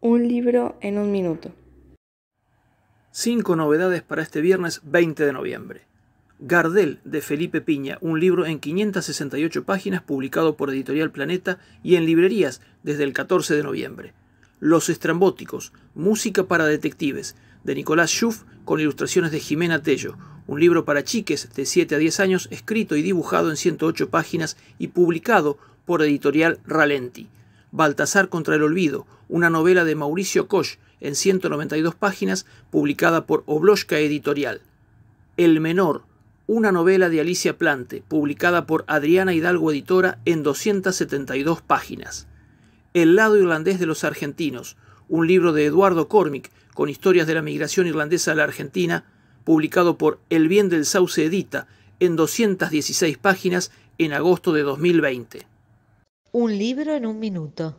Un libro en un minuto. Cinco novedades para este viernes 20 de noviembre. Gardel de Felipe Piña, un libro en 568 páginas publicado por Editorial Planeta y en librerías desde el 14 de noviembre. Los Estrambóticos, Música para Detectives, de Nicolás Schuff con ilustraciones de Jimena Tello, un libro para chiques de 7 a 10 años escrito y dibujado en 108 páginas y publicado por Editorial Ralenti. Baltasar contra el Olvido, una novela de Mauricio Koch en 192 páginas, publicada por Obloshka Editorial. El Menor, una novela de Alicia Plante, publicada por Adriana Hidalgo Editora en 272 páginas. El lado irlandés de los argentinos, un libro de Eduardo Cormick con historias de la migración irlandesa a la Argentina, publicado por El bien del sauce edita en 216 páginas en agosto de 2020. Un libro en un minuto.